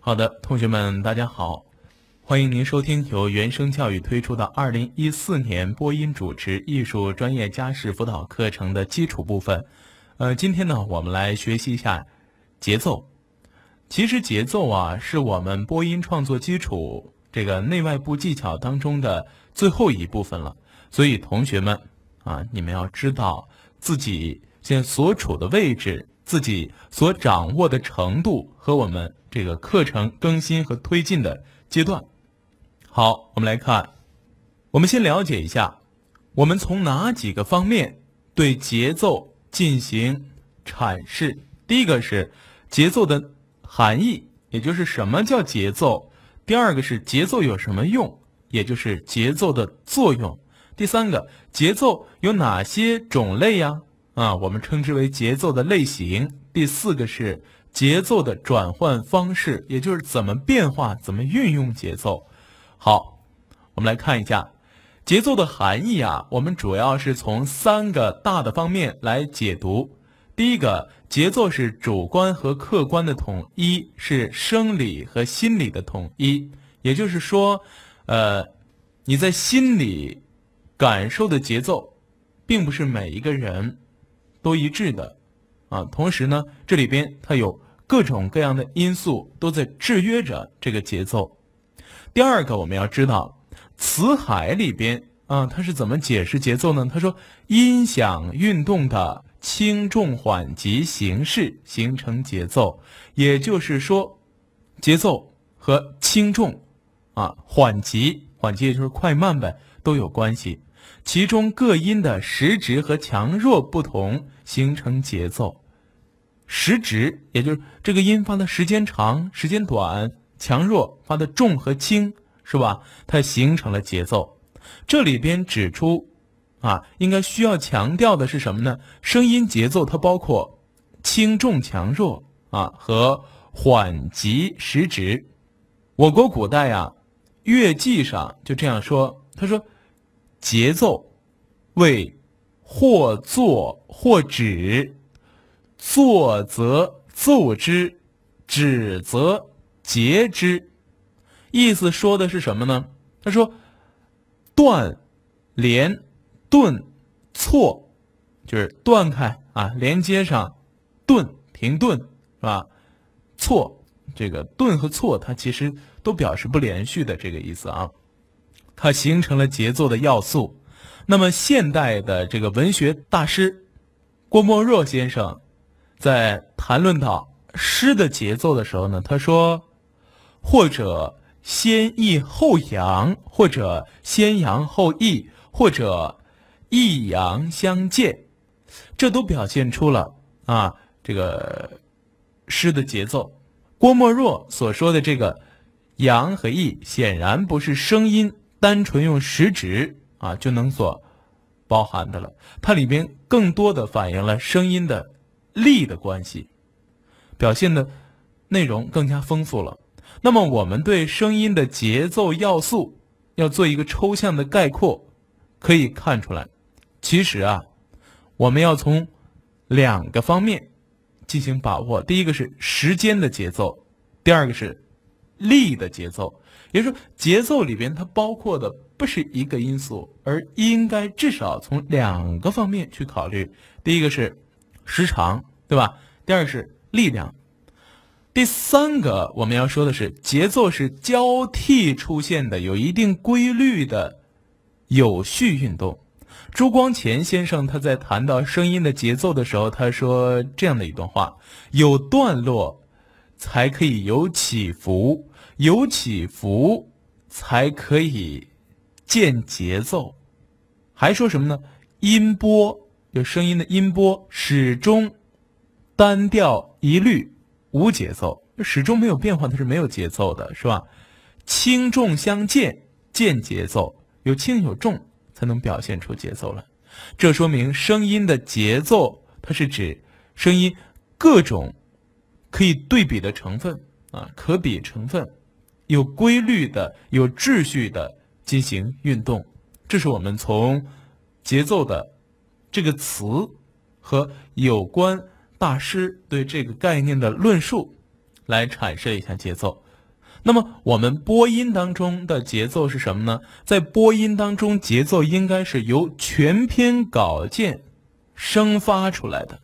好的，同学们，大家好，欢迎您收听由原声教育推出的二零一四年播音主持艺术专业家事辅导课程的基础部分。呃，今天呢，我们来学习一下节奏。其实节奏啊，是我们播音创作基础这个内外部技巧当中的最后一部分了。所以，同学们啊，你们要知道自己现在所处的位置。自己所掌握的程度和我们这个课程更新和推进的阶段。好，我们来看，我们先了解一下，我们从哪几个方面对节奏进行阐释？第一个是节奏的含义，也就是什么叫节奏；第二个是节奏有什么用，也就是节奏的作用；第三个，节奏有哪些种类呀？啊，我们称之为节奏的类型。第四个是节奏的转换方式，也就是怎么变化，怎么运用节奏。好，我们来看一下节奏的含义啊。我们主要是从三个大的方面来解读。第一个，节奏是主观和客观的统一，是生理和心理的统一。也就是说，呃，你在心里感受的节奏，并不是每一个人。都一致的，啊，同时呢，这里边它有各种各样的因素都在制约着这个节奏。第二个，我们要知道词海里边啊，它是怎么解释节奏呢？他说，音响运动的轻重缓急形式形成节奏，也就是说，节奏和轻重，啊，缓急，缓急就是快慢呗，都有关系。其中各音的时值和强弱不同，形成节奏。时值，也就是这个音发的时间长、时间短、强弱发的重和轻，是吧？它形成了节奏。这里边指出，啊，应该需要强调的是什么呢？声音节奏它包括轻重强弱啊和缓急时值。我国古代呀，乐记上就这样说，他说。节奏为或坐或止，坐则奏之，止则截之。意思说的是什么呢？他说断、连、顿、错，就是断开啊，连接上顿停顿是吧？错这个顿和错，它其实都表示不连续的这个意思啊。它形成了节奏的要素。那么，现代的这个文学大师郭沫若先生，在谈论到诗的节奏的时候呢，他说：“或者先抑后扬，或者先扬后抑，或者抑扬相间，这都表现出了啊这个诗的节奏。”郭沫若所说的这个扬和抑，显然不是声音。单纯用食值啊就能所包含的了，它里边更多的反映了声音的力的关系，表现的内容更加丰富了。那么我们对声音的节奏要素要做一个抽象的概括，可以看出来，其实啊，我们要从两个方面进行把握：第一个是时间的节奏，第二个是。力的节奏，也就是说，节奏里边它包括的不是一个因素，而应该至少从两个方面去考虑。第一个是时长，对吧？第二个是力量。第三个我们要说的是，节奏是交替出现的，有一定规律的有序运动。朱光潜先生他在谈到声音的节奏的时候，他说这样的一段话：有段落，才可以有起伏。有起伏才可以见节奏，还说什么呢？音波有声音的音波始终单调一律无节奏，始终没有变化，它是没有节奏的，是吧？轻重相间见节奏，有轻有重才能表现出节奏来。这说明声音的节奏，它是指声音各种可以对比的成分啊，可比成分。有规律的、有秩序的进行运动，这是我们从“节奏”的这个词和有关大师对这个概念的论述来阐释一下节奏。那么，我们播音当中的节奏是什么呢？在播音当中，节奏应该是由全篇稿件生发出来的，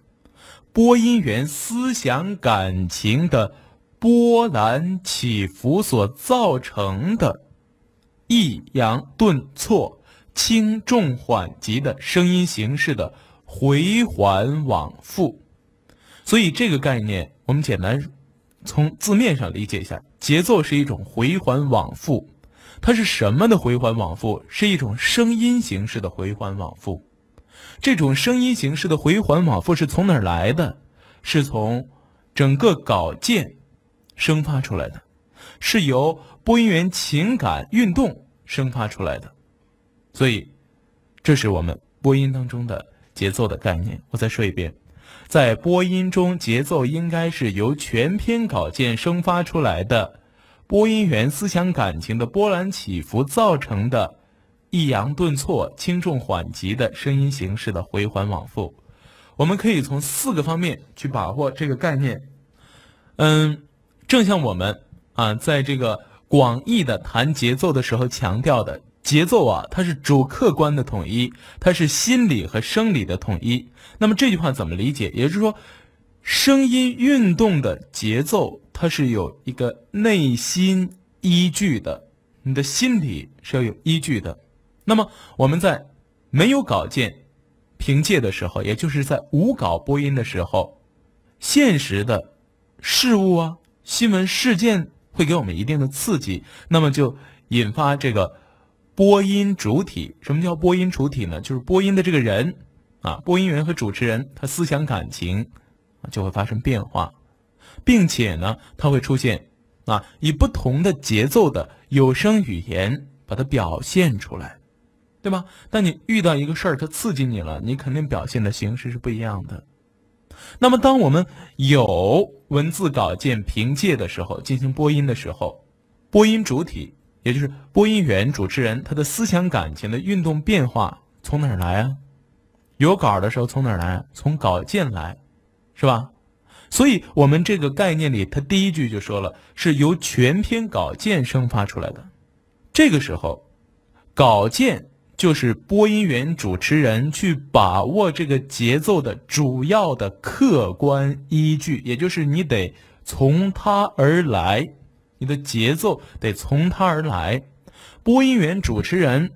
播音员思想感情的。波澜起伏所造成的抑扬顿挫、轻重缓急的声音形式的回环往复，所以这个概念我们简单从字面上理解一下：节奏是一种回环往复，它是什么的回环往复？是一种声音形式的回环往复。这种声音形式的回环往复是从哪儿来的？是从整个稿件。生发出来的，是由播音员情感运动生发出来的，所以，这是我们播音当中的节奏的概念。我再说一遍，在播音中，节奏应该是由全篇稿件生发出来的，播音员思想感情的波澜起伏造成的抑扬顿挫、轻重缓急的声音形式的回环往复。我们可以从四个方面去把握这个概念，嗯。正像我们啊，在这个广义的谈节奏的时候强调的，节奏啊，它是主客观的统一，它是心理和生理的统一。那么这句话怎么理解？也就是说，声音运动的节奏，它是有一个内心依据的，你的心理是要有依据的。那么我们在没有稿件凭借的时候，也就是在无稿播音的时候，现实的事物啊。新闻事件会给我们一定的刺激，那么就引发这个播音主体。什么叫播音主体呢？就是播音的这个人，啊，播音员和主持人，他思想感情就会发生变化，并且呢，他会出现啊，以不同的节奏的有声语言把它表现出来，对吧？当你遇到一个事儿，它刺激你了，你肯定表现的形式是不一样的。那么，当我们有文字稿件凭借的时候，进行播音的时候，播音主体也就是播音员、主持人，他的思想感情的运动变化从哪儿来啊？有稿儿的时候从哪儿来？从稿件来，是吧？所以我们这个概念里，他第一句就说了，是由全篇稿件生发出来的。这个时候，稿件。就是播音员主持人去把握这个节奏的主要的客观依据，也就是你得从他而来，你的节奏得从他而来。播音员主持人，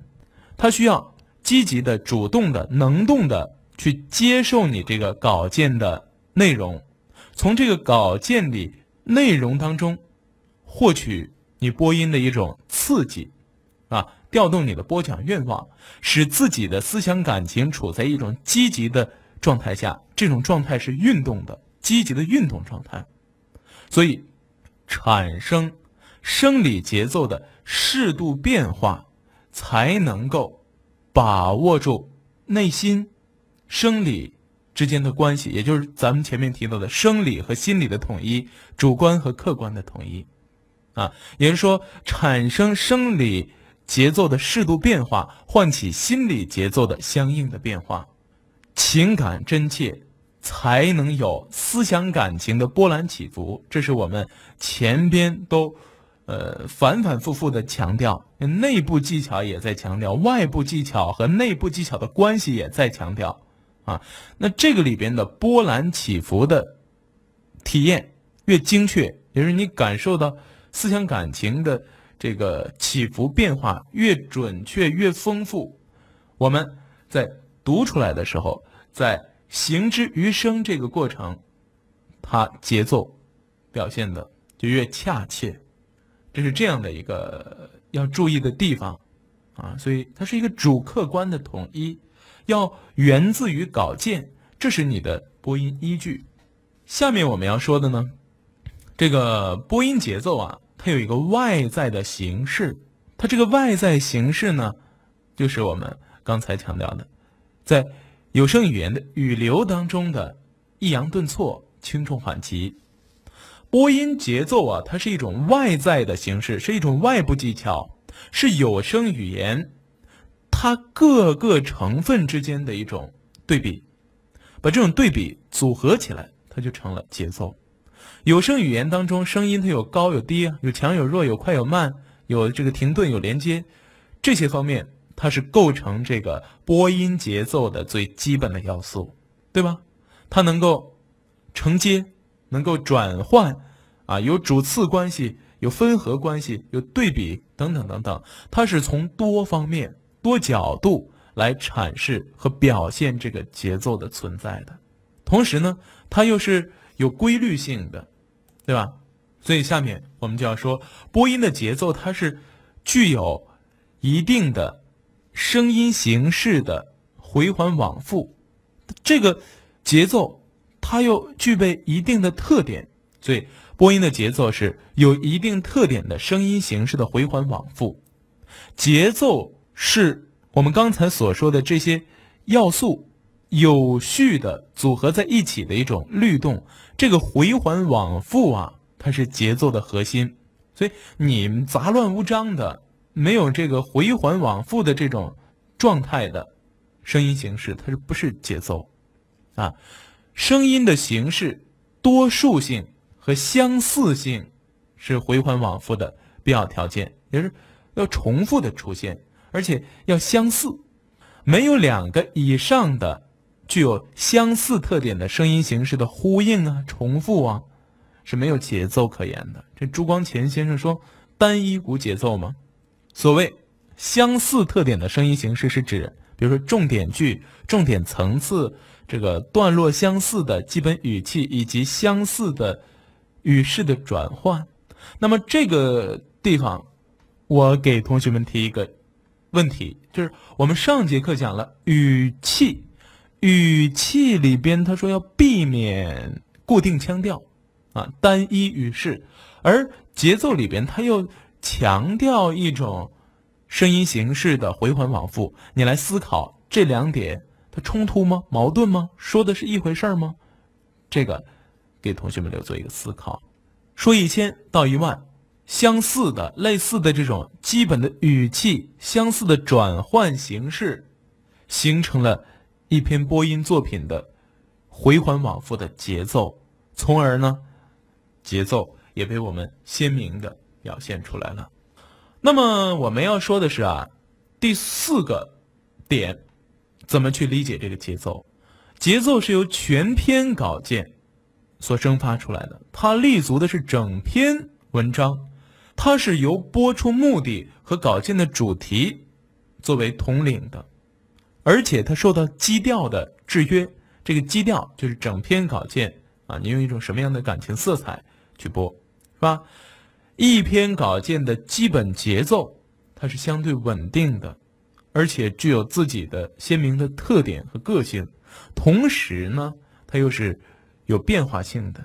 他需要积极的、主动的、能动的去接受你这个稿件的内容，从这个稿件里内容当中获取你播音的一种刺激，啊。调动你的播讲愿望，使自己的思想感情处在一种积极的状态下，这种状态是运动的，积极的运动状态，所以产生生理节奏的适度变化，才能够把握住内心生理之间的关系，也就是咱们前面提到的生理和心理的统一，主观和客观的统一，啊，也就是说产生生理。节奏的适度变化，唤起心理节奏的相应的变化，情感真切，才能有思想感情的波澜起伏。这是我们前边都，呃，反反复复的强调，内部技巧也在强调，外部技巧和内部技巧的关系也在强调，啊，那这个里边的波澜起伏的体验越精确，也就是你感受到思想感情的。这个起伏变化越准确越丰富，我们在读出来的时候，在行之余声这个过程，它节奏表现的就越恰切，这是这样的一个要注意的地方啊。所以它是一个主客观的统一，要源自于稿件，这是你的播音依据。下面我们要说的呢，这个播音节奏啊。它有一个外在的形式，它这个外在形式呢，就是我们刚才强调的，在有声语言的语流当中的抑扬顿挫、轻重缓急、播音节奏啊，它是一种外在的形式，是一种外部技巧，是有声语言它各个成分之间的一种对比，把这种对比组合起来，它就成了节奏。有声语言当中，声音它有高有低，有强有弱，有快有慢，有这个停顿，有连接，这些方面它是构成这个播音节奏的最基本的要素，对吧？它能够承接，能够转换，啊，有主次关系，有分合关系，有对比等等等等，它是从多方面、多角度来阐释和表现这个节奏的存在的。同时呢，它又是。有规律性的，对吧？所以下面我们就要说播音的节奏，它是具有一定的声音形式的回环往复。这个节奏它又具备一定的特点，所以播音的节奏是有一定特点的声音形式的回环往复。节奏是我们刚才所说的这些要素。有序的组合在一起的一种律动，这个回环往复啊，它是节奏的核心。所以，你们杂乱无章的、没有这个回环往复的这种状态的，声音形式，它是不是节奏啊？声音的形式多数性和相似性是回环往复的必要条件，也是要重复的出现，而且要相似，没有两个以上的。具有相似特点的声音形式的呼应啊、重复啊，是没有节奏可言的。这朱光潜先生说：“单一鼓节奏吗？”所谓相似特点的声音形式，是指比如说重点句、重点层次、这个段落相似的基本语气以及相似的语式的转换。那么这个地方，我给同学们提一个问题，就是我们上节课讲了语气。语气里边，他说要避免固定腔调，啊，单一语式；而节奏里边，他又强调一种声音形式的回环往复。你来思考这两点，它冲突吗？矛盾吗？说的是一回事儿吗？这个给同学们留做一个思考。说一千到一万，相似的、类似的这种基本的语气，相似的转换形式，形成了。一篇播音作品的回环往复的节奏，从而呢，节奏也被我们鲜明的表现出来了。那么我们要说的是啊，第四个点，怎么去理解这个节奏？节奏是由全篇稿件所生发出来的，它立足的是整篇文章，它是由播出目的和稿件的主题作为统领的。而且它受到基调的制约，这个基调就是整篇稿件啊，你用一种什么样的感情色彩去播，是吧？一篇稿件的基本节奏，它是相对稳定的，而且具有自己的鲜明的特点和个性。同时呢，它又是有变化性的，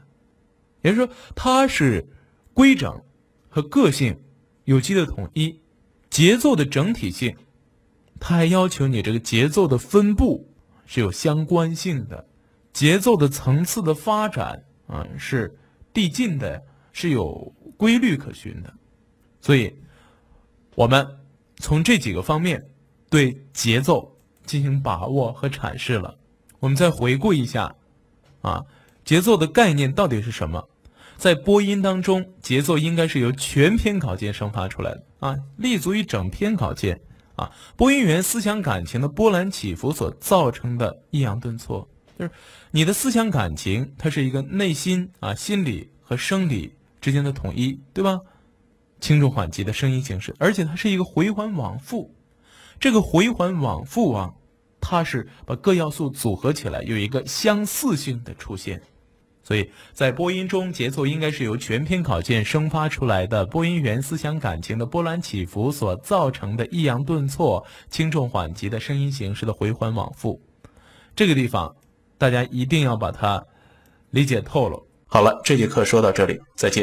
也就是说，它是规整和个性有机的统一，节奏的整体性。他还要求你这个节奏的分布是有相关性的，节奏的层次的发展啊是递进的，是有规律可循的。所以，我们从这几个方面对节奏进行把握和阐释了。我们再回顾一下，啊，节奏的概念到底是什么？在播音当中，节奏应该是由全篇稿件生发出来的啊，立足于整篇稿件。啊，播音员思想感情的波澜起伏所造成的抑扬顿挫，就是你的思想感情，它是一个内心啊心理和生理之间的统一，对吧？轻重缓急的声音形式，而且它是一个回环往复，这个回环往复啊，它是把各要素组合起来有一个相似性的出现。所以在播音中，节奏应该是由全篇稿件生发出来的，播音员思想感情的波澜起伏所造成的抑扬顿挫、轻重缓急的声音形式的回环往复。这个地方，大家一定要把它理解透了。好了，这节课说到这里，再见。